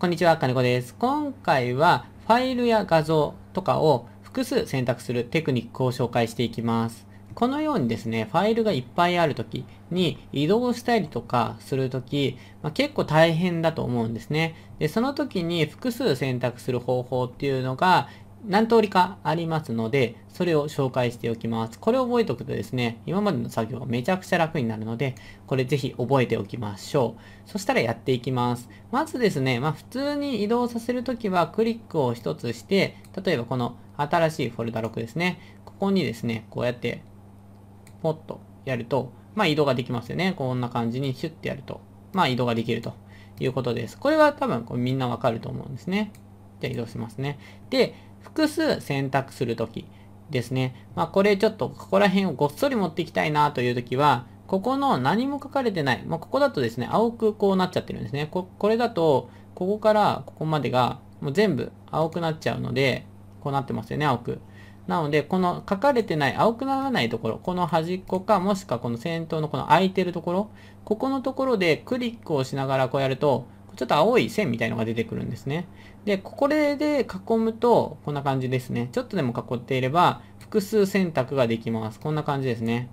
こんにちは、金子です。今回はファイルや画像とかを複数選択するテクニックを紹介していきます。このようにですね、ファイルがいっぱいあるときに移動したりとかするとき、まあ、結構大変だと思うんですね。で、その時に複数選択する方法っていうのが、何通りかありますので、それを紹介しておきます。これを覚えておくとですね、今までの作業めちゃくちゃ楽になるので、これぜひ覚えておきましょう。そしたらやっていきます。まずですね、まあ普通に移動させるときはクリックを一つして、例えばこの新しいフォルダ6ですね、ここにですね、こうやって、ポッとやると、まあ移動ができますよね。こんな感じにシュッてやると、まあ移動ができるということです。これは多分これみんなわかると思うんですね。じゃあ移動しますね。で、複数選択するときですね。まあ、これちょっとここら辺をごっそり持っていきたいなというときは、ここの何も書かれてない。まあ、ここだとですね、青くこうなっちゃってるんですね。こ、これだと、ここからここまでがもう全部青くなっちゃうので、こうなってますよね、青く。なので、この書かれてない、青くならないところ、この端っこか、もしくはこの先頭のこの空いてるところ、ここのところでクリックをしながらこうやると、ちょっと青い線みたいのが出てくるんですね。で、これで囲むと、こんな感じですね。ちょっとでも囲っていれば、複数選択ができます。こんな感じですね。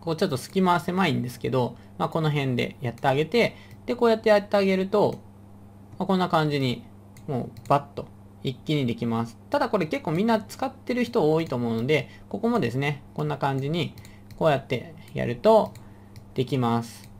こうちょっと隙間は狭いんですけど、まあ、この辺でやってあげて、で、こうやってやってあげると、まあ、こんな感じに、もうバッと一気にできます。ただこれ結構みんな使ってる人多いと思うので、ここもですね、こんな感じに、こうやってやるとできます。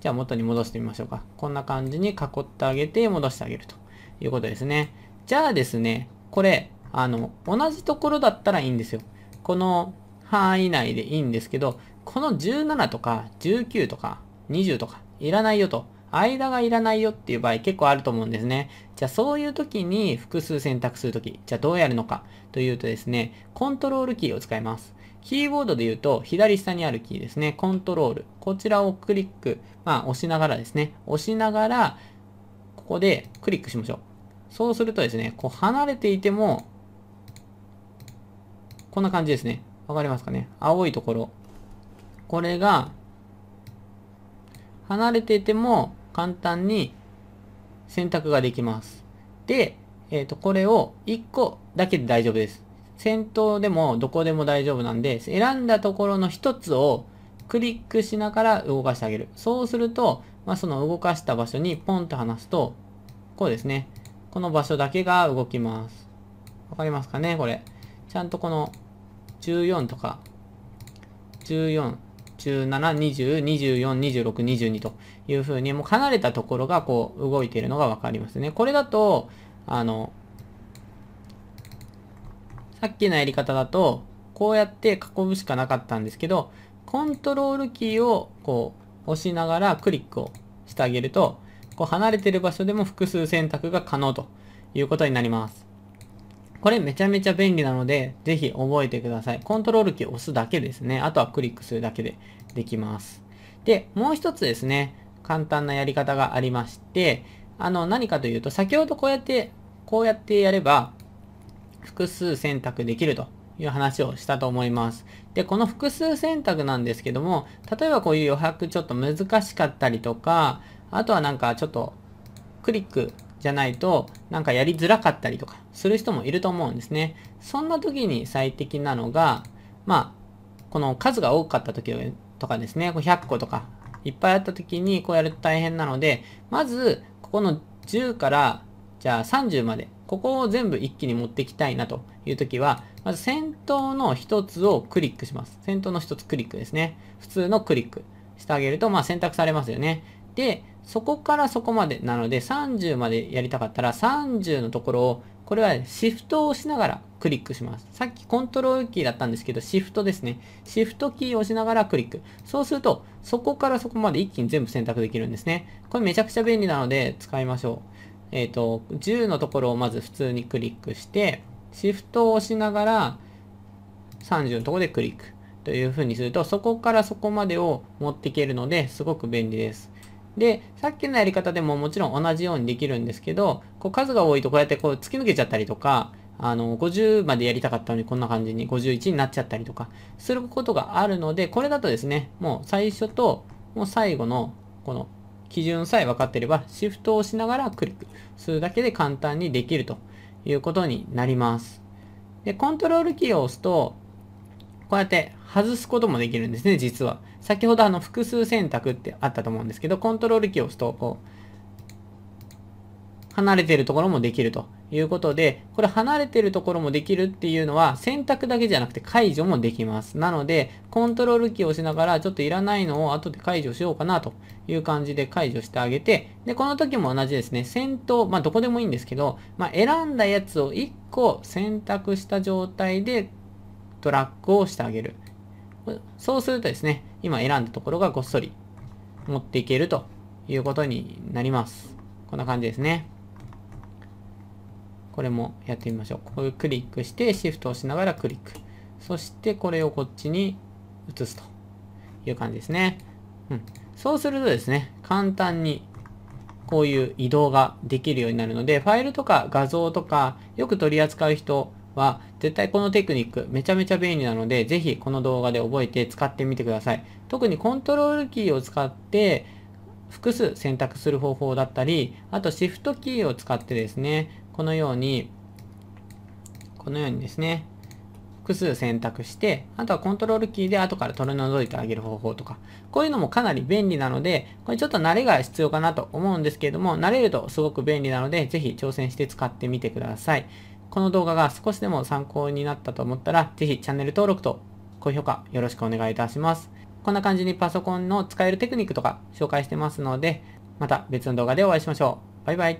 じゃあ元に戻してみましょうか。こんな感じに囲ってあげて戻してあげるということですね。じゃあですね、これ、あの、同じところだったらいいんですよ。この範囲内でいいんですけど、この17とか19とか20とかいらないよと、間がいらないよっていう場合結構あると思うんですね。じゃあそういう時に複数選択するとき、じゃあどうやるのかというとですね、コントロールキーを使います。キーボードで言うと、左下にあるキーですね。コントロール。こちらをクリック、まあ押しながらですね。押しながら、ここでクリックしましょう。そうするとですね、こう離れていても、こんな感じですね。わかりますかね青いところ。これが、離れていても簡単に選択ができます。で、えっ、ー、と、これを1個だけで大丈夫です。先頭でもどこでも大丈夫なんで、選んだところの一つをクリックしながら動かしてあげる。そうすると、まあ、その動かした場所にポンと離すと、こうですね。この場所だけが動きます。わかりますかねこれ。ちゃんとこの14とか、14、17、20、24、26、22という風に、もう離れたところがこう動いているのがわかりますね。これだと、あの、さっきのやり方だと、こうやって囲むしかなかったんですけど、コントロールキーをこう押しながらクリックをしてあげると、こう離れてる場所でも複数選択が可能ということになります。これめちゃめちゃ便利なので、ぜひ覚えてください。コントロールキーを押すだけですね。あとはクリックするだけでできます。で、もう一つですね、簡単なやり方がありまして、あの、何かというと、先ほどこうやって、こうやってやれば、複数選択できるという話をしたと思います。で、この複数選択なんですけども、例えばこういう余白ちょっと難しかったりとか、あとはなんかちょっとクリックじゃないとなんかやりづらかったりとかする人もいると思うんですね。そんな時に最適なのが、まあ、この数が多かった時とかですね、100個とかいっぱいあった時にこうやると大変なので、まずここの10からじゃあ30までここを全部一気に持ってきたいなという時は、まず先頭の一つをクリックします。先頭の一つクリックですね。普通のクリックしてあげると、まあ選択されますよね。で、そこからそこまでなので30までやりたかったら30のところをこれはシフトを押しながらクリックします。さっきコントロールキーだったんですけど、シフトですね。シフトキーを押しながらクリック。そうすると、そこからそこまで一気に全部選択できるんですね。これめちゃくちゃ便利なので使いましょう。えっ、ー、と、10のところをまず普通にクリックして、シフトを押しながら30のところでクリックという風にすると、そこからそこまでを持っていけるので、すごく便利です。で、さっきのやり方でももちろん同じようにできるんですけど、こう数が多いとこうやってこう突き抜けちゃったりとか、あの、50までやりたかったのにこんな感じに51になっちゃったりとか、することがあるので、これだとですね、もう最初ともう最後のこの基準さえ分かってれば、シフトを押しながらクリックするだけで簡単にできるということになります。で、コントロールキーを押すと、こうやって外すこともできるんですね、実は。先ほどあの複数選択ってあったと思うんですけど、コントロールキーを押すと、こう、離れているところもできるということで、これ離れてるところもできるっていうのは選択だけじゃなくて解除もできます。なので、コントロールキーを押しながらちょっといらないのを後で解除しようかなという感じで解除してあげて、で、この時も同じですね。先頭、まあ、どこでもいいんですけど、まあ、選んだやつを1個選択した状態でトラックをしてあげる。そうするとですね、今選んだところがごっそり持っていけるということになります。こんな感じですね。これもやってみましょう。ここクリックして、シフトをしながらクリック。そしてこれをこっちに移すという感じですね。うん。そうするとですね、簡単にこういう移動ができるようになるので、ファイルとか画像とかよく取り扱う人は絶対このテクニックめちゃめちゃ便利なので、ぜひこの動画で覚えて使ってみてください。特にコントロールキーを使って複数選択する方法だったり、あとシフトキーを使ってですね、このように、このようにですね、複数選択して、あとはコントロールキーで後から取り除いてあげる方法とか、こういうのもかなり便利なので、これちょっと慣れが必要かなと思うんですけれども、慣れるとすごく便利なので、ぜひ挑戦して使ってみてください。この動画が少しでも参考になったと思ったら、ぜひチャンネル登録と高評価よろしくお願いいたします。こんな感じにパソコンの使えるテクニックとか紹介してますので、また別の動画でお会いしましょう。バイバイ。